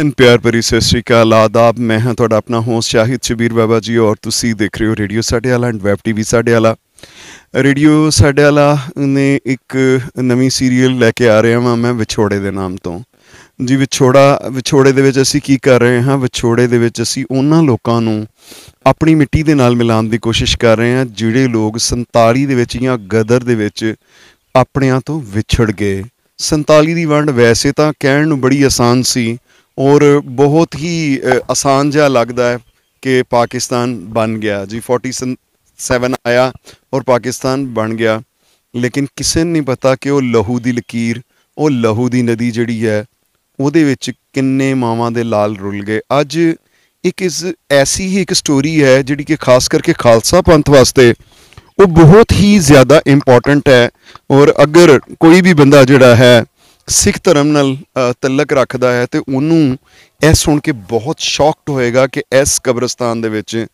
ਇਨ ਪਿਆਰ ਭਰੀ ਸਤਿ ਸ਼੍ਰੀ ਅਕਾਲ ਆਦਾਬ ਮੈਂ ਹਾਂ ਤੁਹਾਡਾ ਆਪਣਾ ਹੋਸਟ ਸ਼ਾਹਿਦ ਸ਼ਬੀਰ ਬਾਬਾ ਜੀ ਔਰ ਤੁਸੀਂ ਦੇਖ ਰਹੇ ਹੋ ਰੇਡੀਓ ਸਾਡੇ ਵਾਲਾ ਐਂਡ ਵੈਬ ਟੀਵੀ ਸਾਡੇ ਵਾਲਾ ਰੇਡੀਓ ਸਾਡੇ ਵਾਲਾ ਨੇ ਇੱਕ ਨਵੀਂ ਸੀਰੀਅਲ ਲੈ ਕੇ ਆ ਰਿਹਾ ਹਾਂ ਮੈਂ ਵਿਛੋੜੇ ਦੇ ਨਾਮ ਤੋਂ ਜੀ ਵਿਛੋੜਾ ਵਿਛੋੜੇ ਦੇ ਵਿੱਚ ਅਸੀਂ ਕੀ ਕਰ ਰਹੇ ਹਾਂ ਵਿਛੋੜੇ ਦੇ ਵਿੱਚ ਅਸੀਂ ਉਹਨਾਂ ਲੋਕਾਂ ਨੂੰ ਆਪਣੀ ਮਿੱਟੀ ਦੇ ਨਾਲ ਮਿਲਾਉਣ ਦੀ ਕੋਸ਼ਿਸ਼ ਕਰ ਰਹੇ ਹਾਂ ਜਿਹੜੇ ਲੋਕ 47 ਦੇ ਵਿੱਚ ਜਾਂ ਗਦਰ ਦੇ ਵਿੱਚ ਆਪਣਿਆਂ ਤੋਂ ਵਿਛੜ ਗਏ 47 ਦੀ ਵੰਡ ਵੈਸੇ ਤਾਂ ਕਹਿਣ ਨੂੰ ਬੜੀ ਆਸਾਨ ਸੀ ਔਰ ਬਹੁਤ ਹੀ ਆਸਾਨ ਜਿਹਾ ਲੱਗਦਾ ਹੈ ਕਿ ਪਾਕਿਸਤਾਨ ਬਣ ਗਿਆ ਜੀ 47 ਆਇਆ ਔਰ ਪਾਕਿਸਤਾਨ ਬਣ ਗਿਆ ਲੇਕਿਨ ਕਿਸੇ ਨੂੰ ਨਹੀਂ ਪਤਾ ਕਿ ਉਹ ਲਹੂ ਦੀ ਲਕੀਰ ਉਹ ਲਹੂ ਦੀ ਨਦੀ ਜਿਹੜੀ ਹੈ ਉਹਦੇ ਵਿੱਚ ਕਿੰਨੇ ਮਾਵਾਂ ਦੇ ਲਾਲ ਰੁੱਲ ਗਏ ਅੱਜ ਇੱਕ ਇਸ ਐਸੀ ਹੀ ਇੱਕ ਸਟੋਰੀ ਹੈ ਜਿਹੜੀ ਕਿ ਖਾਸ ਕਰਕੇ ਖਾਲਸਾ ਪੰਥ ਵਾਸਤੇ ਉਹ ਬਹੁਤ ਹੀ ਜ਼ਿਆਦਾ ਇੰਪੋਰਟੈਂਟ ਹੈ ਔਰ ਅਗਰ ਕੋਈ ਵੀ ਬੰਦਾ ਜਿਹੜਾ ਹੈ ਸਿੱਖ ਧਰਮ ਨਾਲ ਤਲਕ ਰੱਖਦਾ ਹੈ ਤੇ ਉਹਨੂੰ ਇਹ ਸੁਣ ਕੇ ਬਹੁਤ ਸ਼ੌਕਡ ਹੋਏਗਾ ਕਿ ਇਸ ਕਬਰਸਤਾਨ ਦੇ ਵਿੱਚ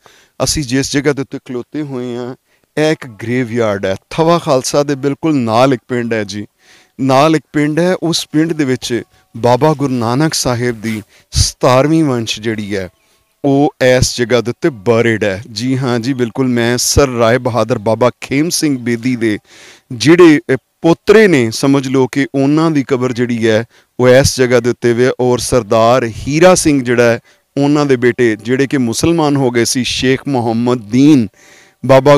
ਅਸੀਂ ਜਿਸ ਜਗ੍ਹਾ ਦੇ ਉੱਤੇ ਖਲੋਤੇ ਹੋਏ ਆ ਇਹ ਇੱਕ ਗ੍ਰੇਵਯਾਰਡ ਹੈ ਥਵਾ ਖਾਲਸਾ ਦੇ ਬਿਲਕੁਲ ਨਾਲ ਇੱਕ ਪਿੰਡ ਹੈ ਜੀ ਨਾਲ ਇੱਕ ਪਿੰਡ ਹੈ ਉਸ ਪਿੰਡ ਦੇ ਵਿੱਚ ਬਾਬਾ ਗੁਰੂ ਨਾਨਕ ਸਾਹਿਬ ਦੀ 17ਵੀਂ ਵੰਸ਼ ਜਿਹੜੀ ਹੈ ਉਹ ਇਸ ਜਗ੍ਹਾ ਦੇ ਉੱਤੇ ਬਰੀਡ ਹੈ ਜੀ ਹਾਂ ਜੀ ਬਿਲਕੁਲ ਮੈਂ ਸਰ ਰਾਏ ਬਹਾਦਰ ਬਾਬਾ ਖੇਮ ਸਿੰਘ ਬੇਦੀ ਦੇ ਜਿਹੜੇ ਪੋਤਰੇ ਨੇ ਸਮਝ ਲਓ ਕਿ ਉਹਨਾਂ ਦੀ ਕਬਰ ਜਿਹੜੀ ਹੈ ਉਹ ਇਸ ਜਗ੍ਹਾ ਦੇ ਉੱਤੇ ਵੀ ਹੈ ਔਰ ਸਰਦਾਰ ਹੀਰਾ ਸਿੰਘ ਜਿਹੜਾ ਹੈ ਉਹਨਾਂ ਦੇ ਬੇਟੇ ਜਿਹੜੇ ਕਿ ਮੁਸਲਮਾਨ ਹੋ ਗਏ ਸੀ ਸ਼ੇਖ ਮੁਹੰਮਦ ਦੀਨ ਬਾਬਾ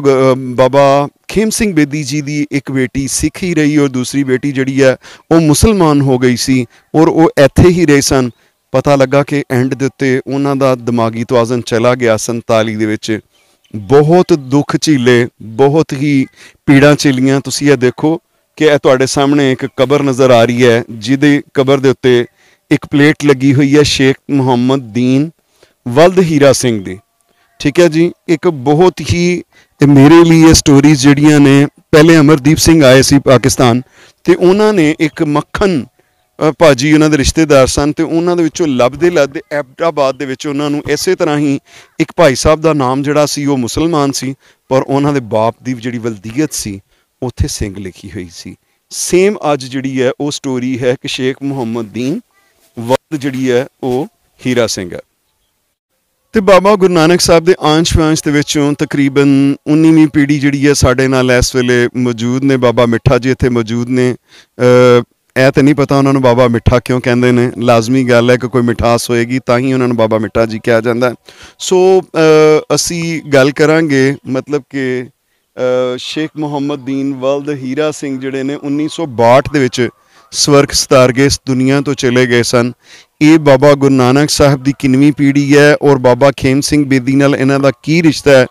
ਬਾਬਾ ਖੇਮ ਸਿੰਘ ਬੇਦੀ ਜੀ ਦੀ ਇੱਕ ਬੇਟੀ ਸਿੱਖ ਹੀ ਰਹੀ ਔਰ ਦੂਸਰੀ ਬੇਟੀ ਜਿਹੜੀ ਹੈ ਉਹ ਮੁਸਲਮਾਨ ਹੋ ਗਈ ਸੀ ਔਰ ਉਹ ਇੱਥੇ ਹੀ ਰਹੇ ਸਨ ਪਤਾ ਲੱਗਾ ਕਿ ਐਂਡ ਦੇ ਉੱਤੇ ਉਹਨਾਂ ਦਾ ਦਿਮਾਗੀ ਤਵਾਜ਼ਨ ਚਲਾ ਗਿਆ 47 ਦੇ ਵਿੱਚ ਬਹੁਤ ਦੁੱਖ ਝੀਲੇ ਬਹੁਤ ਹੀ ਪੀੜਾਂ ਝੇਲੀਆਂ ਤੁਸੀਂ ਇਹ ਦੇਖੋ ਕਿ ਇਹ ਤੁਹਾਡੇ ਸਾਹਮਣੇ ਇੱਕ ਕਬਰ ਨਜ਼ਰ ਆ ਰਹੀ ਹੈ ਜਿਹਦੇ ਕਬਰ ਦੇ ਉੱਤੇ ਇੱਕ ਪਲੇਟ ਲੱਗੀ ਹੋਈ ਹੈ ਸ਼ੇਖ ਮੁਹੰਮਦ ਦੀਨ ਵਲਦ ਹੀਰਾ ਸਿੰਘ ਦੀ ਠੀਕ ਹੈ ਜੀ ਇੱਕ ਬਹੁਤ ਹੀ ਮੇਰੇ ਲਈ ਇਹ ਸਟੋਰੀਜ਼ ਜਿਹੜੀਆਂ ਨੇ ਪਹਿਲੇ ਅਮਰਦੀਪ ਸਿੰਘ ਆਏ ਸੀ ਪਾਕਿਸਤਾਨ ਤੇ ਉਹਨਾਂ ਨੇ ਇੱਕ ਮੱਖਣ ਭਾਜੀ ਉਹਨਾਂ ਦੇ ਰਿਸ਼ਤੇਦਾਰ ਸਨ ਤੇ ਉਹਨਾਂ ਦੇ ਵਿੱਚੋਂ ਲੱਭਦੇ ਲੱਭਦੇ ਐਬਟਾਬਾਦ ਦੇ ਵਿੱਚ ਉਹਨਾਂ ਨੂੰ ਇਸੇ ਤਰ੍ਹਾਂ ਹੀ ਇੱਕ ਭਾਈ ਸਾਹਿਬ ਦਾ ਨਾਮ ਜਿਹੜਾ ਸੀ ਉਹ ਮੁਸਲਮਾਨ ਸੀ ਪਰ ਉਹਨਾਂ ਦੇ ਬਾਪ ਦੀ ਜਿਹੜੀ ਵਲਦੀਅਤ ਸੀ ਉੱਥੇ ਸਿੰਘ ਲਿਖੀ ਹੋਈ ਸੀ ਸੇਮ ਅੱਜ ਜਿਹੜੀ ਹੈ ਉਹ ਸਟੋਰੀ ਹੈ ਕਿ ਸ਼ੇਖ ਮੁਹੰਮਦ ਦੀਨ ਵਰਦ ਜਿਹੜੀ ਹੈ ਉਹ ਹੀਰਾ ਸਿੰਘ ਹੈ ਤੇ ਬਾਬਾ ਗੁਰੂ ਨਾਨਕ ਸਾਹਿਬ ਦੇ ਆਂਸ਼-ਵਾਂਸ਼ ਦੇ ਵਿੱਚੋਂ ਤਕਰੀਬਨ 19ਵੀਂ ਪੀੜ੍ਹੀ ਜਿਹੜੀ ਹੈ ਸਾਡੇ ਨਾਲ ਇਸ ਵੇਲੇ ਮੌਜੂਦ ਨੇ ਬਾਬਾ ਮਿੱਠਾ ਜੀ ਇੱਥੇ ਮੌਜੂਦ ਨੇ ਇਹ ਤਾਂ ਨਹੀਂ ਪਤਾ ਉਹਨਾਂ ਨੂੰ ਬਾਬਾ ਮਿੱਠਾ ਕਿਉਂ ਕਹਿੰਦੇ ਨੇ ਲਾਜ਼ਮੀ ਗੱਲ ਹੈ ਕਿ ਕੋਈ ਮਿਠਾਸ ਹੋਏਗੀ ਤਾਂ ਹੀ ਉਹਨਾਂ ਨੂੰ ਬਾਬਾ ਮਿੱਠਾ ਜੀ ਕਿਹਾ ਜਾਂਦਾ ਸੋ ਅਸੀਂ ਗੱਲ ਕਰਾਂਗੇ ਮਤਲਬ ਕਿ ਸ਼ੇਖ ਮੁਹੰਮਦ ਦੀਨ ਵਲਦ ਹੀਰਾ ਸਿੰਘ ਜਿਹੜੇ ਨੇ 1962 ਦੇ ਵਿੱਚ ਸਵਰਗ ਸਤਾਰ ਗਏ ਇਸ ਦੁਨੀਆ ਤੋਂ ਚਲੇ ਗਏ ਸਨ ਇਹ ਬਾਬਾ ਗੁਰੂ ਨਾਨਕ ਸਾਹਿਬ ਦੀ ਕਿੰਨਵੀਂ ਪੀੜੀ ਹੈ ਔਰ ਬਾਬਾ ਖੇਮ ਸਿੰਘ ਬੇਦੀ ਨਾਲ ਇਹਨਾਂ ਦਾ ਕੀ ਰਿਸ਼ਤਾ ਹੈ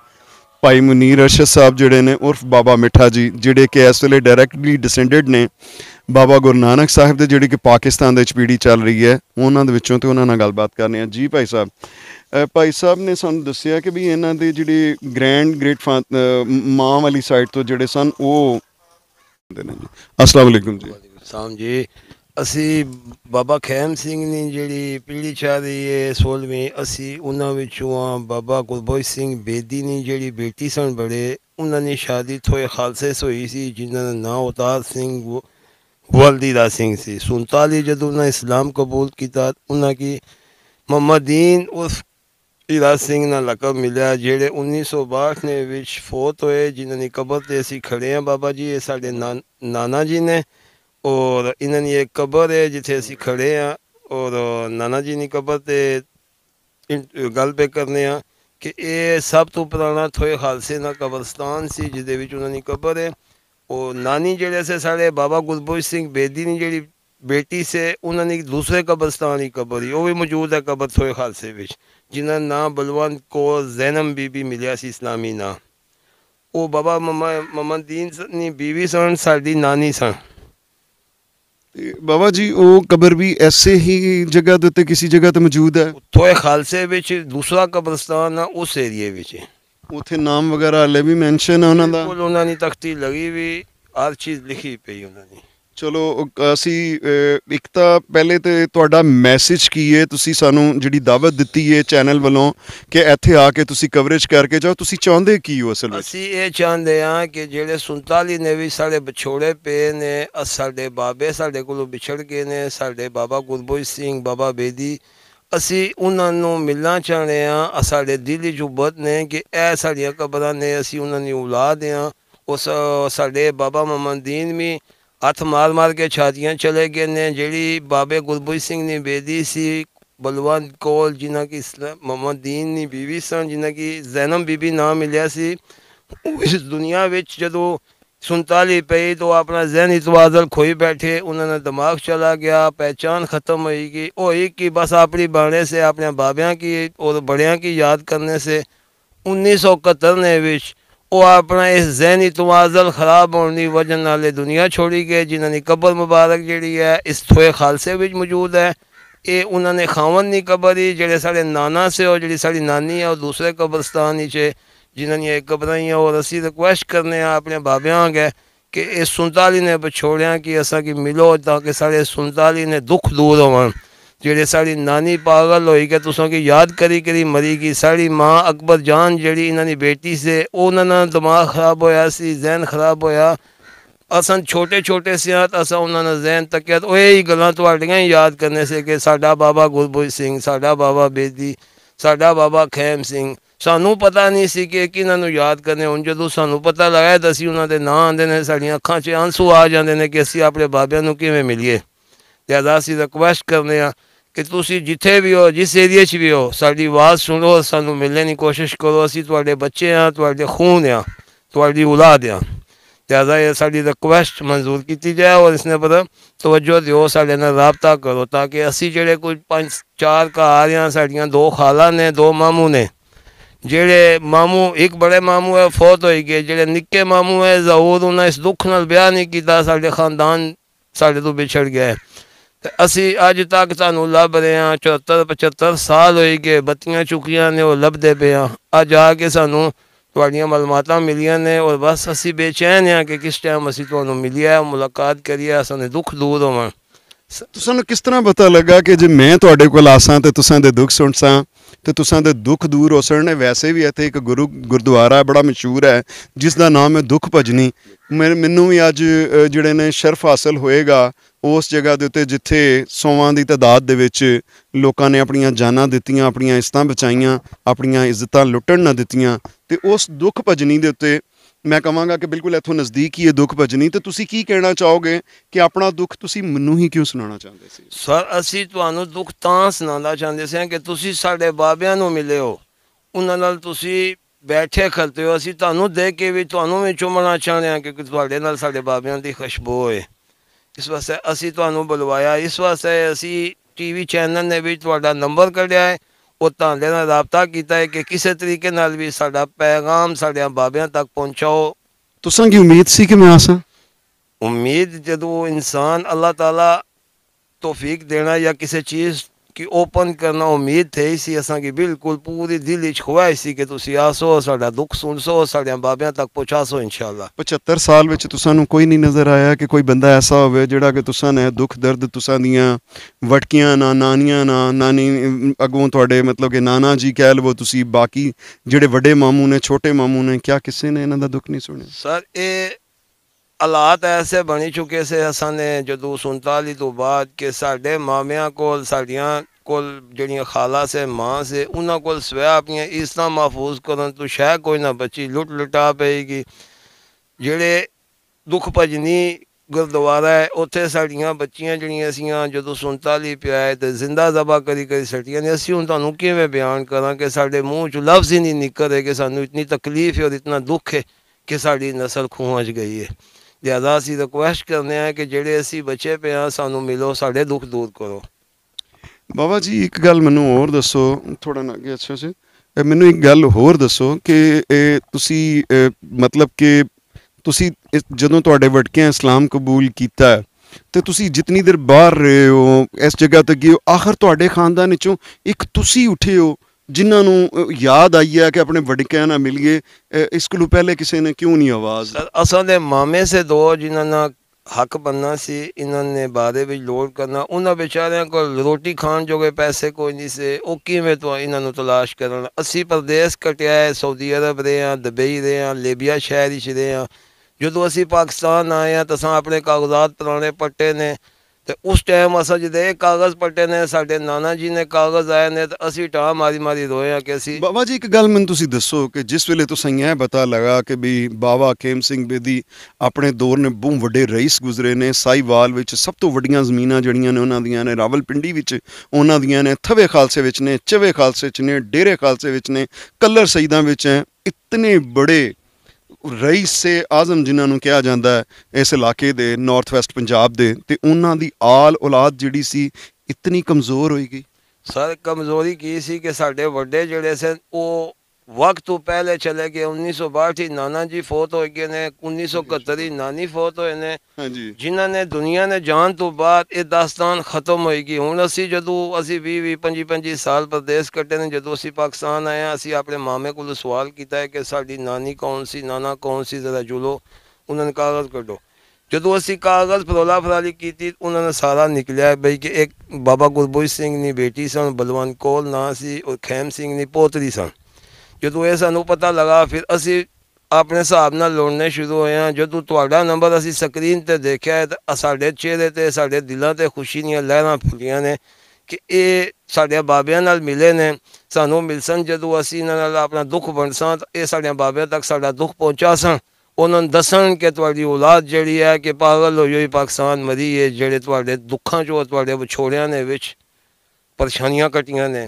ਭਾਈ ਮੁਨੀਰ ਅਸ਼ਦ ਸਾਹਿਬ ਜਿਹੜੇ ਨੇ ਉਰਫ ਬਾਬਾ ਮਿੱਠਾ ਜੀ ਜਿਹੜੇ ਕਿ ਇਸ ਵੇਲੇ ਡਾਇਰੈਕਟਲੀ ਡਿਸੈਂਡਡ ਨੇ ਬਾਬਾ ਗੁਰੂ ਨਾਨਕ ਸਾਹਿਬ ਦੇ ਜਿਹੜੀ ਕਿ ਪਾਕਿਸਤਾਨ ਦੇ ਵਿੱਚ ਪੀੜੀ ਚੱਲ ਰਹੀ ਹੈ ਉਹਨਾਂ ਦੇ ਵਿੱਚੋਂ ਤੇ ਉਹਨਾਂ ਨਾਲ ਗੱਲਬਾਤ ਕਰਨੀ ਹੈ ਜੀ ਭਾਈ ਸਾਹਿਬ ਭਾਈ ਸਾਹਿਬ ਨੇ ਸਾਨੂੰ ਦੱਸਿਆ ਕਿ ਵੀ ਇਹਨਾਂ ਦੇ ਜਿਹੜੇ ਗ੍ਰੈਂਡ ਗ੍ਰੇਟ ਮਾਂ ਵਾਲੀ ਸਾਈਡ ਤੋਂ ਜਿਹੜੇ ਸਨ ਉਹ ਜੀ ਅਸਲਾਮ ਅਲੈਕੁਮ ਜੀ ਸਾਮ ਜੀ ਅਸੀਂ ਬਾਬਾ ਖੈਮ ਸਿੰਘ ਨੇ ਜਿਹੜੀ ਪੀੜੀ ਚਾਹ ਦੀ ਇਹ 16ਵੀਂ ਅਸੀਂ ਉਹਨਾਂ ਵਿੱਚੋਂ ਆ ਬਾਬਾ ਗੁਰਬੋਈ ਸਿੰਘ ਬੇਦੀ ਨੇ ਜਿਹੜੀ ਬੇਟੀ ਸਨ ਬੜੇ ਉਹਨਾਂ ਨੇ ਸ਼ਾਦੀ ਥੋਏ ਖਾਲਸੇ ਸੋਈ ਸੀ ਜਿਨ੍ਹਾਂ ਦਾ ਨਾਮ ਉਤਾਰ ਸਿੰਘ ਵਲਦੀ ਦਾ ਸਿੰਘ ਸੀ 47 ਜਦੋਂ ਉਹਨਾਂ ਇਸਲਾਮ ਕਬੂਲ ਕੀਤਾ ਉਹਨਾਂ ਕੀ ਦੀਨ ਉਸ ਹੀਰਾ ਸਿੰਘ ਨਾਲ ਲਕਬ ਮਿਲਿਆ ਜਿਹੜੇ 1962 ਨੇ ਵਿੱਚ ਫੋਤ ਹੋਏ ਜਿਨ੍ਹਾਂ ਦੀ ਕਬਰ ਤੇ ਅਸੀਂ ਖੜੇ ਆ ਬਾਬਾ ਜੀ ਇਹ ਸਾਡੇ ਨਾਨਾ ਜੀ ਨੇ ਔਰ ਇਹਨਾਂ ਦੀ ਇੱਕ ਕਬਰ ਹੈ ਜਿੱਥੇ ਅਸੀਂ ਖੜੇ ਆ ਔਰ ਨਾਨਾ ਜੀ ਦੀ ਕਬਰ ਤੇ ਗੱਲ ਪੇ ਕਰਨੇ ਆ ਕਿ ਇਹ ਸਭ ਤੋਂ ਪੁਰਾਣਾ ਥੋਏ ਖਾਲਸੇ ਦਾ ਕਬਰਸਤਾਨ ਸੀ ਜਿਹਦੇ ਵਿੱਚ ਉਹਨਾਂ ਦੀ ਕਬਰ ਹੈ ਉਹ ਨਾਨੀ ਜਿਹੜੇ ਸੇ ਸਾਡੇ ਬਾਬਾ ਗੁਰਬੋਜ ਸਿੰਘ ਬੇਦੀ ਦੀ ਜਿਹੜੀ ਬੇਟੀ ਸੇ ਉਹਨਾਂ ਦੀ ਦੂਸਰੇ ਕਬਰਸਤਾਨ ਦੀ ਕਬਰ ਹੀ ਉਹ ਵੀ ਮੌਜੂਦ ਹੈ ਕਬਰ ਥੋਏ ਖਾਲਸੇ ਵਿੱਚ ਜਿਨ੍ਹਾਂ ਨਾਂ ਬਲਵੰਤ ਕੋ ਜ਼ੈਨਮ ਬੀਬੀ ਮਿਲਿਆ ਸੀ ਇਸਲਾਮੀ ਨਾਂ ਉਹ ਬਾਬਾ ਮਮਾ ਮਮਨਦੀਨ ਦੀ ਬੀਵੀ ਸਨ ਸਾਡੀ ਨਾਨੀ ਸਨ ਤੇ ਬਾਬਾ ਜੀ ਉਹ ਕਬਰ ਵੀ ਐਸੇ ਹੀ ਜਗ੍ਹਾ ਦੇ ਉੱਤੇ ਕਿਸੇ ਜਗ੍ਹਾ ਤੇ ਮੌਜੂਦ ਹੈ ਉੱਥੋਂ ਖਾਲਸੇ ਵਿੱਚ ਦੂਸਰਾ ਕਬਰਸਤਾਨ ਆ ਉਸ ਏਰੀਏ ਵਿੱਚ ਉੱਥੇ ਨਾਮ ਵਗੈਰਾ ਹਲੇ ਵੀ ਮੈਂਸ਼ਨ ਹੈ ਉਹਨਾਂ ਦਾ ਉਹਨਾਂ ਦੀ ਤਖਤੀ ਲੱਗੀ ਵੀ ਹਰ ਚੀਜ਼ ਲਿਖੀ ਪਈ ਉਹਨਾਂ ਦੀ ਚਲੋ ਅਸੀਂ ਇੱਕ ਤਾਂ ਪਹਿਲੇ ਤੇ ਤੁਹਾਡਾ ਮੈਸੇਜ ਕੀ ਹੈ ਤੁਸੀਂ ਸਾਨੂੰ ਜਿਹੜੀ ਦਾਵਤ ਦਿੱਤੀ ਹੈ ਚੈਨਲ ਵੱਲੋਂ ਕਿ ਇੱਥੇ ਆ ਕੇ ਤੁਸੀਂ ਕਵਰੇਜ ਕਰਕੇ ਜਾਓ ਤੁਸੀਂ ਚਾਹੁੰਦੇ ਕੀ ਹੋ ਅਸਲ ਵਿੱਚ ਅਸੀਂ ਇਹ ਚਾਹੁੰਦੇ ਆ ਕਿ ਜਿਹੜੇ 47 ਨੇ ਵੀ ਸਾਡੇ ਵਿਛੋੜੇ ਪਏ ਨੇ ਅਸਲ ਦੇ ਬਾਬੇ ਸਾਡੇ ਕੋਲੋਂ ਵਿਛੜ ਗਏ ਨੇ ਸਾਡੇ ਬਾਬਾ ਗੁਰਬੋਜ ਸਿੰਘ ਬਾਬਾ ਬੇਦੀ ਅਸੀਂ ਉਹਨਾਂ ਨੂੰ ਮਿਲਣਾ ਚਾਹੁੰਦੇ ਆ ਸਾਡੇ ਦਿੱਲੀ ਜੁਬਤ ਨੇ ਕਿ ਇਹ ਸਾਡੀਆਂ ਕਬਰਾਂ ਨੇ ਅਸੀਂ ਉਹਨਾਂ ਦੀ ਔਲਾਦ ਆ ਉਸ ਸਾਡੇ ਬਾਬਾ ਮਮਨਦੀਨ ਵੀ ਹੱਥ मार ਮਾਰ ਕੇ ਛਾਤੀਆਂ ਚਲੇ ਗਏ ਨੇ ਜਿਹੜੀ ਬਾਬੇ ਗੁਰਬਖਸ਼ ਸਿੰਘ ਨੇ ਬੇਦੀ ਸੀ ਬਲਵੰਤ ਕੋਲ ਜਿਨ੍ਹਾਂ ਕੀ ਮੁਹੰਮਦੀਨ ਦੀ ਬੀਵੀ ਸਨ ਜਿਨ੍ਹਾਂ ਕੀ ਜ਼ੈਨਮ ਬੀਬੀ ਨਾਮ ਮਿਲਿਆ ਸੀ ਇਸ ਦੁਨੀਆ ਵਿੱਚ ਜਦੋਂ सुनताली पई तो अपना जहनी तवाजल खोई बैठे उन्होंने दिमाग चला गया पहचान ख़त्म होएगी होई कि बस अपनी बाने से अपने बाबा की और बड़िया की याद करने से उन्नीस सौ कत्तर ਉਹ ਆਪਣਾ ਇਸ ਜ਼ਹਿਨੀ ਤਵਾਜ਼ਲ ਖਰਾਬ ਹੋਣ ਦੀ ਵਜ੍ਹਾ ਨਾਲ ਇਹ ਦੁਨੀਆ ਛੋੜੀ ਗਏ ਜਿਨ੍ਹਾਂ ਦੀ ਕਬਰ ਮੁਬਾਰਕ ਜਿਹੜੀ ਹੈ ਇਸ ਥੋਏ ਖਾਲਸੇ ਵਿੱਚ ਮੌਜੂਦ ਹੈ ਇਹ ਉਹਨਾਂ ਨੇ ਖਾਵਨ ਦੀ ਕਬਰ ਹੀ ਜਿਹੜੇ ਸਾਡੇ ਨਾਨਾ ਸੇ ਔਰ ਜਿਹੜੀ ਸਾਡੀ ਨਾਨੀ ਹੈ ਉਹ ਦੂਸਰੇ ਕਬਰਸਤਾਨ ਵਿੱਚ ਜਿਨ੍ਹਾਂ ਦੀਆਂ ਕਬਰਾਂ ਹੀ ਔਰ ਅਸੀਂ ਰਿਕੁਐਸਟ ਕਰਨੇ ਆ ਆਪਣੇ ਬਾਬਿਆਂ ਅਗੇ ਕਿ ਇਹ ਸੁਨਤਾਲੀ ਨੇ ਬਛੋੜਿਆ ਕਿ ਅਸਾਂ ਕੀ ਮਿਲੋ ਤਾਂ ਕਿ ਸਾਡੇ ਸੁਨਤਾਲੀ ਨੇ ਦੁੱਖ ਦੂਰ ਹੋਵਣ ਜਿਹੜੇ ਸਾਡੀ ਨਾਨੀ ਪਾਗਲ ਹੋਈ ਕਿ ਤੁਸਾਂ ਕੀ ਯਾਦ ਕਰੀ ਕਰੀ ਮਰੀ ਕੀ ਸਾਡੀ ਮਾਂ ਅਕਬਰ ਜਾਨ ਜਿਹੜੀ ਇਹਨਾਂ ਦੀ ਬੇਟੀ ਸੀ ਉਹਨਾਂ ਦਾ ਦਿਮਾਗ ਖਰਾਬ ਹੋਇਆ ਸੀ ਜ਼ਿਹਨ ਖਰਾਬ ਹੋਇਆ ਅਸਾਂ ਛੋਟੇ ਛੋਟੇ ਸਿਆਂ ਅਸਾਂ ਉਹਨਾਂ ਦਾ ਜ਼ਿਹਨ ਤੱਕਿਆ ਉਹ ਇਹ ਹੀ ਗੱਲਾਂ ਤੁਹਾਡੀਆਂ ਹੀ ਯਾਦ ਕਰਨੇ ਸੀ ਕਿ ਸਾਡਾ ਬਾਬਾ ਗੁਰਬੋਜ ਸਿੰਘ ਸਾਡਾ ਬਾਬਾ ਬੇਦੀ ਸਾਡਾ ਬਾਬਾ ਖੈਮ ਸਿੰਘ ਸਾਨੂੰ ਪਤਾ ਨਹੀਂ ਸੀ ਕਿ ਕਿਹਨਾਂ ਨੂੰ ਯਾਦ ਕਰਨੇ ਹੁਣ ਜਦੋਂ ਸਾਨੂੰ ਪਤਾ ਲੱਗਾ ਤਾਂ ਅਸੀਂ ਉਹਨਾਂ ਦੇ ਨਾਂ ਆਂਦੇ ਨੇ ਸਾਡੀਆਂ ਅੱਖਾਂ 'ਚ ਆਂਸੂ ਆ ਜਾਂਦੇ ਨੇ ਕਿ ਅਸੀਂ ਆਪਣੇ ਬਾਬਿਆਂ ਨੂੰ ਕਿਵੇਂ ਮਿਲੀਏ ਤੇ ਅਦਾਸੀ ਰਿਕਵੈਸਟ ਕਰਨੇ ਆ कि ਤੁਸੀਂ जिथे भी हो जिस एरिए भी हो ਹੋ आवाज़ सुनो ਸੁਣੋ मिलने की कोशिश करो ਕਰੋ ਅਸੀਂ ਤੁਹਾਡੇ ਬੱਚੇ ਆ ਤੁਹਾਡੇ हाँ ਆ ਤੁਹਾਡੀ ਔਲਾਦ ਆ ये साड़ी रिक्वेस्ट मंजूर की जाए और इसने पर तवज्जो दो साढ़े ने रबता करो ताकि असी जे कोई पाँच चार घर हाँ साड़िया दो खाला ने दो मामू ने जेड़े मामू एक बड़े मामू है फौत हो गए जेड़े निक्के मामू है जहूर उन्हें इस दुख न ब्याह नहीं किया खानदान साढ़े तो बिछड़ गया है ਅਸੀਂ ਅੱਜ ਤੱਕ ਤੁਹਾਨੂੰ ਲੱਭ ਰਹੇ ਹਾਂ 74 75 ਸਾਲ ਹੋਈ ਗਏ ਬੱਤੀਆਂ ਚੁੱਕੀਆਂ ਨੇ ਉਹ ਲੱਭਦੇ ਪਏ ਆ ਅੱਜ ਆ ਕੇ ਸਾਨੂੰ ਤੁਹਾਡੀਆਂ ਮਲਮਾਤਾਂ ਮਿਲੀਆਂ ਨੇ ਔਰ ਬਸ ਅਸੀਂ ਬੇਚੈਨ ਹਾਂ ਕਿ ਕਿਸ ਟਾਈਮ ਅਸੀਂ ਤੁਹਾਨੂੰ ਮਿਲਿਆ ਮੁਲਾਕਾਤ ਕਰੀਏ ਸਾਨੂੰ ਦੁੱਖ ਦੂਰ ਹੋਵਾਂ ਨੂੰ ਕਿਸ ਤਰ੍ਹਾਂ ਪਤਾ ਲੱਗਾ ਕਿ ਜੇ ਮੈਂ ਤੁਹਾਡੇ ਕੋਲ ਆਸਾਂ ਤੇ ਤੁਸਾਂ ਦੇ ਦੁੱਖ ਸੁਣਸਾਂ ਤੇ ਤੁਸਾਂ ਦੇ ਦੁੱਖ ਦੂਰ ਹੋ ਨੇ ਵੈਸੇ ਵੀ ਇੱਥੇ ਇੱਕ ਗੁਰੂ ਗੁਰਦੁਆਰਾ ਬੜਾ ਮਸ਼ਹੂਰ ਹੈ ਜਿਸ ਦਾ ਨਾਮ ਹੈ ਦੁੱਖ ਭਜਨੀ ਮੈਨੂੰ ਵੀ ਅੱਜ ਜਿਹੜੇ ਨੇ ਸ਼ਰਫ ਹਾਸਲ ਹੋਏਗਾ ਉਸ ਜਗ੍ਹਾ ਦੇ ਉੱਤੇ ਜਿੱਥੇ ਸੌਵਾਂ ਦੀ ਤਦਾਦ ਦੇ ਵਿੱਚ ਲੋਕਾਂ ਨੇ ਆਪਣੀਆਂ ਜਾਨਾਂ ਦਿੱਤੀਆਂ ਆਪਣੀਆਂ ਇਸਤਾਂ ਬਚਾਈਆਂ ਆਪਣੀਆਂ ਇੱਜ਼ਤਾਂ ਲੁੱਟਣ ਨਾ ਦਿੱਤੀਆਂ ਤੇ ਉਸ ਦੁੱਖ ਭਜਨੀ ਦੇ ਉੱਤੇ ਮੈਂ ਕਹਾਂਗਾ ਕਿ ਬਿਲਕੁਲ ਇਥੋਂ ਨਜ਼ਦੀਕ ਹੀ ਇਹ ਦੁੱਖ ਭਜਨੀ ਤੇ ਤੁਸੀਂ ਕੀ ਕਹਿਣਾ ਚਾਹੋਗੇ ਕਿ ਆਪਣਾ ਦੁੱਖ ਤੁਸੀਂ ਮੈਨੂੰ ਹੀ ਕਿਉਂ ਸੁਣਾਉਣਾ ਚਾਹੁੰਦੇ ਸੀ ਸਰ ਅਸੀਂ ਤੁਹਾਨੂੰ ਦੁੱਖ ਤਾਂ ਸੁਣਾਉਣਾ ਚਾਹੁੰਦੇ ਸੀ ਕਿ ਤੁਸੀਂ ਸਾਡੇ ਬਾਬਿਆਂ ਨੂੰ ਮਿਲੇ ਹੋ ਉਹਨਾਂ ਨਾਲ ਤੁਸੀਂ ਬੈਠੇ ਖਲਤੇ ਹੋ ਅਸੀਂ ਤੁਹਾਨੂੰ ਦੇਖ ਕੇ ਵੀ ਤੁਹਾਨੂੰ ਵੀ ਚੁੰਮਣਾ ਚਾਹੁੰਦੇ ਹਾਂ ਕਿ ਤੁਹਾਡੇ ਨਾਲ ਸਾਡੇ ਬਾਬਿਆਂ ਦੀ ਖੁਸ਼ਬੂ ਹੋਏ ਇਸ ਵਾਸਤੇ ਅਸੀਂ ਤੁਹਾਨੂੰ ਬੁਲਵਾਇਆ ਇਸ ਵਾਸਤੇ ਅਸੀਂ ਟੀਵੀ ਚੈਨਲ ਨੇ ਵੀ ਤੁਹਾਡਾ ਨੰਬਰ ਕੱਢਿਆ ਹੈ ਉਹ ਧਾਂਦਿਆਂ ਨਾਲ ਰਾਬਤਾ ਕੀਤਾ ਹੈ ਕਿ ਕਿਸੇ ਤਰੀਕੇ ਨਾਲ ਵੀ ਸਾਡਾ ਪੈਗਾਮ ਸਾਡੇ ਬਾਬਿਆਂ ਤੱਕ ਪਹੁੰਚਾਓ ਤੁਸਾਂ ਕੀ ਉਮੀਦ ਸੀ ਕਿ ਮੈਂ ਆਸਾਂ ਉਮੀਦ ਜਦੋਂ ਇਨਸਾਨ ਅੱਲਾਹ ਤਾਲਾ ਤੌਫੀਕ ਦੇਣਾ ਜਾਂ ਕਿਸੇ ਚੀਜ਼ ਕਿ ਓਪਨ ਕਰਨਾ ਉਮੀਦ थे ਸੀ ਅਸਾਂ ਕੀ ਬਿਲਕੁਲ ਪੂਰੀ ਦਿਲ ਵਿੱਚ ਖੁਆਇ ਸੀ ਕਿ ਤੁਸੀਂ ਆਸੋ ਸਾਡਾ ਦੁੱਖ ਸੁਣ ਸੋ ਸਾਡੇ ਬਾਬਿਆਂ ਤੱਕ ਪਹੁੰਚਾਸੋ ਇਨਸ਼ਾਅੱਲਾ 75 ਸਾਲ ਵਿੱਚ ਤੁਸਾਂ ਨੂੰ ਕੋਈ ਨਹੀਂ ਨਜ਼ਰ ਆਇਆ ਕਿ ਕੋਈ ਬੰਦਾ ਐਸਾ ਹੋਵੇ ਜਿਹੜਾ ਕਿ ਤੁਸਾਂ ਨੇ ਦੁੱਖ ਦਰਦ ਤੁਸਾਂ ਦੀਆਂ ਵਟਕੀਆਂ ਨਾ ਨਾਨੀਆਂ ਨਾ ਨਾਨੀ ਅਗੋਂ ਤੁਹਾਡੇ ਮਤਲਬ ਕਿ ਨਾਨਾ ਜੀ ਕਹਿ ਲਵੋ ਤੁਸੀਂ ਬਾਕੀ ਜਿਹੜੇ ਵੱਡੇ ਮਾਮੂ ਨੇ ਛੋਟੇ ਮਾਮੂ ਨੇ ਕਿਆ ਕਿਸੇ ਨੇ ਇਹਨਾਂ ਦਾ ਦੁੱਖ ਨਹੀਂ ਸੁਣਿਆ ਸਰ ਇਹ हालात ऐसे बनी चुके से असा ने जो संताली तो बाद के साढ़े मामिया को साड़िया ਕੋਲ ਜਿਹੜੀਆਂ ਖਾਲਾ ਸੇ ਮਾਂ ਸੇ ਉਹਨਾਂ ਕੋਲ ਸਵਿਆ ਆਪਣੀਆਂ ਇਸਤਾਂ ਮਹਫੂਜ਼ ਕਰਨ ਤੋਂ ਸ਼ਾਇਦ ਕੋਈ ਨਾ ਬੱਚੀ ਲੁੱਟ ਲਟਾ ਪਏਗੀ ਜਿਹੜੇ ਦੁੱਖ ਭਜਨੀ ਗੁਰਦੁਆਰਾ ਹੈ ਉੱਥੇ ਸਾਡੀਆਂ ਬੱਚੀਆਂ ਜਿਹੜੀਆਂ ਸੀਆਂ ਜਦੋਂ ਸੁਣਤਾ ਲਈ ਪਿਆਏ ਤੇ ਜ਼ਿੰਦਾ ਜ਼ਬਾ ਕਰੀ ਕਰੀ ਸਟੀਆਂ ਨੇ ਅਸੀਂ ਹੁਣ ਤੁਹਾਨੂੰ ਕਿਵੇਂ ਬਿਆਨ ਕਰਾਂ ਕਿ ਸਾਡੇ ਮੂੰਹ ਚ ਲਫ਼ਜ਼ ਹੀ ਨਹੀਂ ਨਿਕਲ ਰਹੇ ਕਿ ਸਾਨੂੰ ਇਤਨੀ ਤਕਲੀਫ ਹੈ ਔਰ ਇਤਨਾ ਦੁੱਖ ਹੈ ਕਿ ਸਾਡੀ ਨਸਲ ਖੂਹਾਂ 'ਚ ਗਈ ਹੈ ਜਿਆਦਾ ਅਸੀਂ ਰਿਕੁਐਸਟ ਕਰਦੇ ਆ ਕਿ ਜਿਹੜੇ ਅਸੀਂ ਬੱਚੇ ਪਏ ਆ ਸਾਨੂੰ ਮਿਲੋ ਸਾਡੇ ਦੁੱਖ ਦੂਰ ਕਰੋ ਬਾਬਾ ਜੀ ਇੱਕ ਗੱਲ ਮੈਨੂੰ ਹੋਰ ਦੱਸੋ ਥੋੜਾ ਨਾ ਅੱਗੇ ਅੱਛਾ ਸੀ ਮੈਨੂੰ ਇੱਕ ਗੱਲ ਹੋਰ ਦੱਸੋ ਕਿ ਇਹ ਤੁਸੀਂ ਮਤਲਬ ਕਿ ਤੁਸੀਂ ਜਦੋਂ ਤੁਹਾਡੇ ਵਟਕਿਆਂ ਇਸਲਾਮ ਕਬੂਲ ਕੀਤਾ ਤੇ ਤੁਸੀਂ ਜਿੰਨੀ ਦੇਰ ਬਾਹਰ ਰਹੇ ਹੋ ਇਸ ਜਗ੍ਹਾ ਤੇ ਗਏ ਆਖਰ ਤੁਹਾਡੇ ਖਾਨਦਾਨ ਵਿੱਚੋਂ ਇੱਕ ਤੁਸੀਂ ਉੱਠੇ ਹੋ ਜਿਨ੍ਹਾਂ ਨੂੰ ਯਾਦ ਆਈ ਹੈ ਕਿ ਆਪਣੇ ਵੱਡਿਆਂ ਨਾਲ ਮਿਲੀਏ ਇਸ ਕੋਲੋਂ ਪਹਿਲੇ ਕਿਸੇ ਨੇ ਕਿਉਂ ਨਹੀਂ ਆਵਾਜ਼ ਅਸਾਂ ਦੇ ਮਾਮੇ ਸੇ ਦੋ ਜਿਨ੍ਹਾਂ ਨਾਲ ਹੱਕ ਬੰਨਾ ਸੀ ਇਹਨਾਂ ਨੇ ਬਾਦੇ ਵਿੱਚ ਲੋੜ ਕਰਨਾ ਉਹਨਾਂ ਵਿਚਾਰਿਆਂ ਕੋਲ ਰੋਟੀ ਖਾਣ ਜੋਗੇ ਪੈਸੇ ਕੋਈ ਨਹੀਂ ਸੀ ਉਹ ਕਿਵੇਂ ਤੋਂ ਇਹਨਾਂ ਨੂੰ ਤਲਾਸ਼ ਕਰਨ ਅਸੀਂ ਪਰਦੇਸ ਕਟਿਆ ਹੈ ਸਾਊਦੀ ਅਰਬ ਦੇ ਆ ਦਬਈ ਦੇ ਆ ਲੀਬੀਆ ਸ਼ਹਿਰ ਵਿੱਚ ਦੇ ਆ ਜਦੋਂ ਅਸੀਂ ਪਾਕਿਸਤਾਨ ਆਏ ਆ ਤਾਂ ਸਾਂ ਆਪਣੇ ਕਾਗਜ਼ਾਤ ਪੁਰਾਣੇ ਪੱਟੇ ਨੇ ਤੇ ਉਸ ਟਾਈਮ ਅਸਾਂ ਜਦੇ ਇਹ ਕਾਗਜ਼ ਪੱਟੇ ਨੇ ਸਾਡੇ ਨਾਨਾ ਜੀ ਨੇ ਕਾਗਜ਼ ਆਏ ਨੇ ਤੇ ਅਸੀਂ ਟਾ ਮਾਰੀ ਮਾਰੀ ਰੋਏ ਆ ਕਿ ਅਸੀਂ ਬਾਬਾ ਜੀ ਇੱਕ ਗੱਲ ਮੈਨੂੰ ਤੁਸੀਂ ਦੱਸੋ ਕਿ ਜਿਸ ਵੇਲੇ ਤੁਸੀਂ ਇਹ ਪਤਾ ਲਗਾ ਕਿ ਵੀ ਬਾਵਾ ਖੇਮ ਸਿੰਘ ਬੇਦੀ ਆਪਣੇ ਦੌਰ ਨੇ ਬਹੁਤ ਵੱਡੇ ਰਈਸ ਗੁਜ਼ਰੇ ਨੇ ਸਾਈਵਾਲ ਵਿੱਚ ਸਭ ਤੋਂ ਵੱਡੀਆਂ ਜ਼ਮੀਨਾਂ ਜਿਹੜੀਆਂ ਨੇ ਉਹਨਾਂ ਦੀਆਂ ਨੇ ਰਾਵਲਪਿੰਡੀ ਵਿੱਚ ਉਹਨਾਂ ਦੀਆਂ ਨੇ ਥਵੇ ਖਾਲਸੇ ਵਿੱਚ ਨੇ ਚਵੇ ਖਾਲਸੇ ਵਿੱਚ ਨੇ ਡੇਰੇ ਖਾਲਸੇ ਵਿੱਚ ਨੇ ਕੱਲਰ ਸਈਦਾਂ ਵਿੱਚ ਹੈ ਇਤਨੇ ਬੜੇ ਰਈਸੇ ਆਜ਼ਮ ਜਿਨ੍ਹਾਂ ਨੂੰ ਕਿਹਾ ਜਾਂਦਾ ਹੈ ਇਸ ਇਲਾਕੇ ਦੇ ਨਾਰਥ ਵੈਸਟ ਪੰਜਾਬ ਦੇ ਤੇ ਉਹਨਾਂ ਦੀ ਆਲ ਔਲਾਦ ਜਿਹੜੀ ਸੀ ਇਤਨੀ ਕਮਜ਼ੋਰ ਹੋਈ ਗਈ ਸਰ ਕਮਜ਼ੋਰੀ ਕੀ ਸੀ ਕਿ ਸਾਡੇ ਵੱਡੇ ਜਿਹੜੇ ਸਨ ਉਹ ਵਕਤ ਤੋਂ ਪਹਿਲੇ ਚਲੇ ਗਏ 1962 ਨਾਨਾ ਜੀ ਫੋਤ ਹੋ ਗਏ ਨੇ 1971 ਦੀ ਨਾਨੀ ਫੋਤ ਹੋਏ ਨੇ ਹਾਂਜੀ ਜਿਨ੍ਹਾਂ ਨੇ ਦੁਨੀਆ ਨੇ ਜਾਣ ਤੋਂ ਬਾਅਦ ਇਹ ਦਾਸਤਾਨ ਖਤਮ ਹੋਈ ਗਈ ਹੁਣ ਅਸੀਂ ਜਦੋਂ ਅਸੀਂ 20 25 25 ਸਾਲ ਪ੍ਰਦੇਸ਼ ਕੱਟੇ ਨੇ ਜਦੋਂ ਅਸੀਂ ਪਾਕਿਸਤਾਨ ਆਏ ਅਸੀਂ ਆਪਣੇ ਮਾਮੇ ਕੋਲ ਸਵਾਲ ਕੀਤਾ ਹੈ ਕਿ ਸਾਡੀ ਨਾਨੀ ਕੌਣ ਸੀ ਨਾਨਾ ਕੌਣ ਸੀ ਜ਼ਰਾ ਜੁਲੋ ਉਹਨਾਂ ਨੇ ਕਾਗਜ਼ ਕੱਢੋ ਜਦੋਂ ਅਸੀਂ ਕਾਗਜ਼ ਫਰੋਲਾ ਫਰਾਲੀ ਕੀਤੀ ਉਹਨਾਂ ਨੇ ਸਾਰਾ ਨਿਕਲਿਆ ਬਈ ਕਿ ਇੱਕ ਬਾਬਾ ਗੁਰਬੋਈ ਸਿੰਘ ਦੀ ਬੇਟੀ ਸਨ ਬਲਵੰਤ ਕੋਲ ਨਾਂ ਸੀ ਉਹ ਖੈਮ ਸਿੰਘ ਦੀ ਪੋਤਰੀ ਸਨ ਜਦੋਂ ਇਹ ਸਾਨੂੰ ਪਤਾ ਲਗਾ ਫਿਰ ਅਸੀਂ ਆਪਣੇ ਹਿਸਾਬ ਨਾਲ ਲੋੜਨੇ ਸ਼ੁਰੂ ਹੋਏ ਆ ਜਦੋਂ ਤੁਹਾਡਾ ਨੰਬਰ ਅਸੀਂ ਸਕਰੀਨ ਤੇ ਦੇਖਿਆ ਤਾਂ ਸਾਡੇ ਚਿਹਰੇ ਤੇ ਸਾਡੇ ਦਿਲਾਂ ਤੇ ਖੁਸ਼ੀ ਦੀਆਂ ਲਹਿਰਾਂ ਫੁੱਲੀਆਂ ਨੇ ਕਿ ਇਹ ਸਾਡੇ ਬਾਬਿਆਂ ਨਾਲ ਮਿਲੇ ਨੇ ਸਾਨੂੰ ਮਿਲਸਨ ਜਦੋਂ ਅਸੀਂ ਇਹਨਾਂ ਨਾਲ ਆਪਣਾ ਦੁੱਖ ਵੰਡਸਾਂ ਤਾਂ ਇਹ ਸਾਡੇ ਬਾਬਿਆਂ ਤੱਕ ਸਾਡਾ ਦੁੱਖ ਪਹੁੰਚਾ ਉਹਨਾਂ ਨੂੰ ਦੱਸਣ ਕਿ ਤੁਹਾਡੀ ਔਲਾਦ ਜਿਹੜੀ ਹੈ ਕਿ ਪਾਗਲ ਹੋਈ ਜੋਈ ਪਾਕਿਸਤਾਨ ਮਰੀ ਹੈ ਜਿਹੜੇ ਤੁਹਾਡੇ ਦੁੱਖਾਂ ਚੋਂ ਤੁਹਾਡੇ ਵਿਛੋੜਿਆਂ ਦੇ ਵਿੱਚ ਪਰੇਸ਼ਾਨੀਆਂ ਕਟੀਆਂ ਨੇ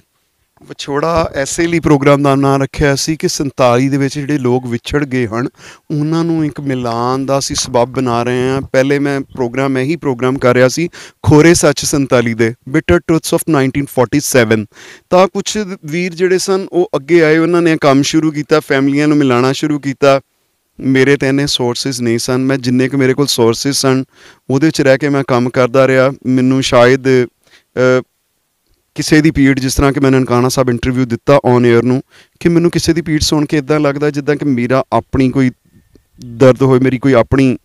ਵਿਛੋੜਾ ਐਸੇ ਲਈ ਪ੍ਰੋਗਰਾਮ ਦਾ ਨਾਮ ਰੱਖਿਆ ਸੀ ਕਿ 47 ਦੇ ਵਿੱਚ ਜਿਹੜੇ ਲੋਕ ਵਿਛੜ ਗਏ ਹਨ ਉਹਨਾਂ ਨੂੰ ਇੱਕ ਮਿਲਾਨ ਦਾ ਅਸੀਂ ਸਬਬ ਬਣਾ ਰਹੇ ਹਾਂ ਪਹਿਲੇ ਮੈਂ ਪ੍ਰੋਗਰਾਮ ਇਹੀ ਪ੍ਰੋਗਰਾਮ ਕਰ ਰਿਹਾ ਸੀ ਖੋਰੇ ਸੱਚ 47 ਦੇ ਬਿਟਰ ਟਰੂਥਸ ਆਫ 1947 ਤਾਂ ਕੁਝ ਵੀਰ ਜਿਹੜੇ ਸਨ ਉਹ ਅੱਗੇ ਆਏ ਉਹਨਾਂ ਨੇ ਕੰਮ ਸ਼ੁਰੂ ਕੀਤਾ ਫੈਮਲੀਆਂ ਨੂੰ ਮਿਲਾਣਾ ਸ਼ੁਰੂ ਕੀਤਾ ਮੇਰੇ ਤੇ ਇਹਨੇ ਸੋਰਸਸ ਨਹੀਂ ਸਨ ਮੈਂ ਜਿੰਨੇ ਕੁ ਮੇਰੇ ਕੋਲ ਸੋਰਸਸ ਸਨ ਉਹਦੇ ਵਿੱਚ ਰਹਿ ਕੇ ਮੈਂ ਕੰਮ ਕਰਦਾ ਰਿਹਾ ਮੈਨੂੰ ਸ਼ਾਇਦ ਕਿਸੇ ਦੀ ਪੀੜ ਜਿਸ ਤਰ੍ਹਾਂ ਕਿ ਮੈਂ ਨਨਕਾਣਾ ਸਾਹਿਬ ਇੰਟਰਵਿਊ ਦਿੱਤਾ ਔਨ 에ਅਰ ਨੂੰ ਕਿ ਮੈਨੂੰ ਕਿਸੇ ਦੀ ਪੀੜ ਸੁਣ ਕੇ ਇਦਾਂ ਲੱਗਦਾ ਜਿੱਦਾਂ ਕਿ ਮੇਰਾ ਆਪਣੀ ਕੋਈ ਦਰਦ ਹੋਏ ਮੇਰੀ ਕੋਈ ਆਪਣੀ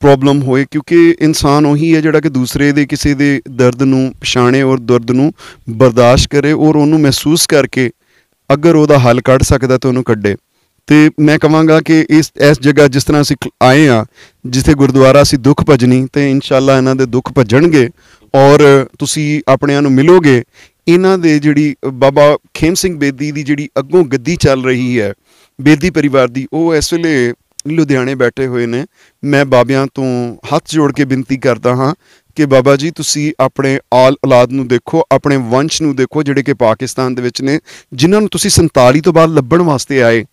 ਪ੍ਰੋਬਲਮ ਹੋਏ ਕਿਉਂਕਿ ਇਨਸਾਨ ਉਹੀ ਹੈ ਜਿਹੜਾ ਕਿ ਦੂਸਰੇ ਦੇ ਕਿਸੇ ਦੇ ਦਰਦ ਨੂੰ ਪਛਾਣੇ ਔਰ ਦਰਦ ਨੂੰ ਬਰਦਾਸ਼ਤ ਕਰੇ ਔਰ ਉਹਨੂੰ ਮਹਿਸੂਸ ਕਰਕੇ ਅਗਰ ਉਹਦਾ ਹੱਲ ਕੱਢ ਸਕਦਾ ਤਾਂ ਉਹਨੂੰ ਕੱਢੇ ਤੇ ਮੈਂ ਕਹਾਂਗਾ ਕਿ ਇਸ ਇਸ ਜਗ੍ਹਾ ਜਿਸ ਤਰ੍ਹਾਂ ਅਸੀਂ ਆਏ ਆ ਜਿੱਥੇ ਗੁਰਦੁਆਰਾ ਸੀ ਦੁੱਖ ਭਜਣੀ ਤੇ ਇਨਸ਼ਾਅੱਲਾ ਇਹਨਾਂ ਦੇ ਦੁੱਖ ਭਜਣਗੇ ਔਰ ਤੁਸੀਂ ਆਪਣਿਆਂ ਨੂੰ ਮਿਲੋਗੇ ਇਹਨਾਂ ਦੇ ਜਿਹੜੀ ਬਾਬਾ ਖੇਮ ਸਿੰਘ ਬੇਦੀ ਦੀ ਜਿਹੜੀ ਅੱਗੋਂ ਗੱਦੀ ਚੱਲ ਰਹੀ ਹੈ ਬੇਦੀ ਪਰਿਵਾਰ ਦੀ ਉਹ ਇਸ ਵੇਲੇ ਲੁਧਿਆਣੇ ਬੈਠੇ ਹੋਏ ਨੇ ਮੈਂ ਬਾਬਿਆਂ ਤੋਂ ਹੱਥ ਜੋੜ ਕੇ ਬੇਨਤੀ ਕਰਦਾ ਹਾਂ ਕਿ ਬਾਬਾ ਜੀ ਤੁਸੀਂ ਆਪਣੇ ਆਲ ਔਲਾਦ ਨੂੰ ਦੇਖੋ ਆਪਣੇ ਵੰਸ਼ ਨੂੰ ਦੇਖੋ ਜਿਹੜੇ ਕਿ ਪਾਕਿਸਤਾਨ ਦੇ ਵਿੱਚ ਨੇ ਜਿਨ੍ਹਾਂ ਨੂੰ ਤੁਸੀਂ 47 ਤੋਂ ਬਾਅਦ ਲੱਭਣ ਵਾਸਤੇ ਆਏ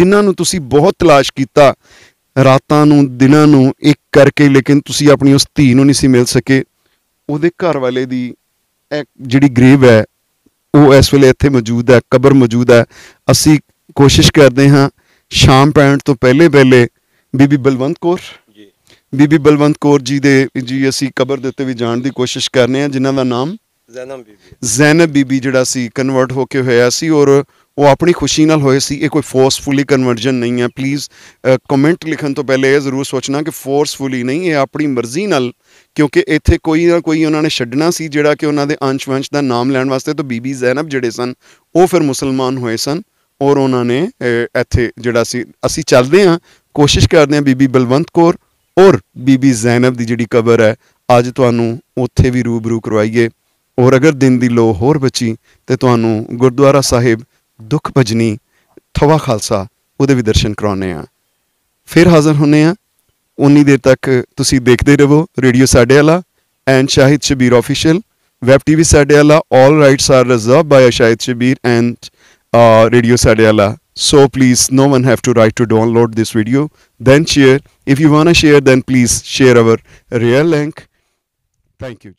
ਜਿਨ੍ਹਾਂ ਨੂੰ ਤੁਸੀਂ ਬਹੁਤ ਤਲਾਸ਼ ਕੀਤਾ ਰਾਤਾਂ ਨੂੰ ਦਿਨਾਂ ਨੂੰ ਇੱਕ ਕਰਕੇ ਲੇਕਿਨ ਤੁਸੀਂ ਆਪਣੀ ਉਸ ਧੀ ਨੂੰ ਨਹੀਂ ਸੀ ਮਿਲ ਸਕੇ ਉਹਦੇ ਘਰ ਵਾਲੇ ਦੀ ਜਿਹੜੀ ਗ੍ਰੇਵ ਹੈ ਉਹ ਇਸ ਵੇਲੇ ਇੱਥੇ ਮੌਜੂਦ ਹੈ ਕਬਰ ਮੌਜੂਦ ਹੈ ਅਸੀਂ ਕੋਸ਼ਿਸ਼ ਕਰਦੇ ਹਾਂ ਸ਼ਾਮ ਪੈਣ ਤੋਂ ਪਹਿਲੇ ਪਹਿਲੇ ਬੀਬੀ ਬਲਵੰਤ ਕੌਰ ਜੀ ਬੀਬੀ ਬਲਵੰਤ ਕੌਰ ਜੀ ਦੇ ਜੀ ਅਸੀਂ ਕਬਰ ਦੇ ਉੱਤੇ ਵੀ ਜਾਣ ਦੀ ਕੋਸ਼ਿਸ਼ ਕਰਨੇ ਆ ਜਿਨ੍ਹਾਂ ਦਾ ਨਾਮ ਜ਼ੈਨਬ ਬੀਬੀ ਜ਼ੈਨਬ ਬੀਬੀ ਜਿਹੜਾ ਸੀ ਕਨਵਰਟ ਹੋ ਕੇ ਹੋਇਆ ਸੀ ਔਰ ਉਹ ਆਪਣੀ ਖੁਸ਼ੀ ਨਾਲ ਹੋਏ ਸੀ ਇਹ ਕੋਈ ਫੋਰਸਫੁਲੀ ਕਨਵਰਜਨ ਨਹੀਂ ਹੈ ਪਲੀਜ਼ ਕਮੈਂਟ ਲਿਖਣ ਤੋਂ ਪਹਿਲੇ ਇਹ ਜ਼ਰੂਰ ਸੋਚਣਾ ਕਿ ਫੋਰਸਫੁਲੀ ਨਹੀਂ ਇਹ ਆਪਣੀ ਮਰਜ਼ੀ ਨਾਲ ਕਿਉਂਕਿ ਇੱਥੇ ਕੋਈ ਨਾ ਕੋਈ ਉਹਨਾਂ ਨੇ ਛੱਡਣਾ ਸੀ ਜਿਹੜਾ ਕਿ ਉਹਨਾਂ ਦੇ ਅੰਸ਼-ਵੰਸ਼ ਦਾ ਨਾਮ ਲੈਣ ਵਾਸਤੇ ਤਾਂ ਬੀਬੀ ਜ਼ੈਨਬ ਜਿਹੜੇ ਸਨ ਉਹ ਫਿਰ ਮੁਸਲਮਾਨ ਹੋਏ ਸਨ ਔਰ ਉਹਨਾਂ ਨੇ ਇੱਥੇ ਜਿਹੜਾ ਸੀ ਅਸੀਂ ਚੱਲਦੇ ਹਾਂ ਕੋਸ਼ਿਸ਼ ਕਰਦੇ ਹਾਂ ਬੀਬੀ ਬਲਵੰਤ ਕੌਰ ਔਰ ਬੀਬੀ ਜ਼ੈਨਬ ਦੀ ਜਿਹੜੀ ਕਬਰ ਹੈ ਅੱਜ ਤੁਹਾਨੂੰ ਉੱਥੇ ਵੀ ਰੂਬਰੂ ਕਰਵਾਈਏ ਔਰ ਅਗਰ ਦਿਨ ਦੀ ਲੋ ਹੋਰ ਬਚੀ ਤੇ ਤੁਹਾਨੂੰ ਗੁਰਦੁਆਰਾ ਸਾਹਿਬ ਦੁੱਖ ਭਜਨੀ ਥਵਾ ਖਾਲਸਾ ਉਹਦੇ ਵੀ ਦਰਸ਼ਨ ਕਰਾਉਨੇ ਆ ਫਿਰ ਹਾਜ਼ਰ ਹੁੰਨੇ ਆ ਉਨੀ ਦੇਰ ਤੱਕ ਤੁਸੀਂ ਦੇਖਦੇ ਰਹੋ ਰੇਡੀਓ ਸਾਡੇ ਵਾਲਾ and Shahid Shabir official web TV ਸਾਡੇ ਵਾਲਾ 올 rights are reserved by Shahid Shabir and radio ਸਾਡੇ ਵਾਲਾ So please, no one have to write to download this video. Then share. If you want to share, then please share our real link. Thank you.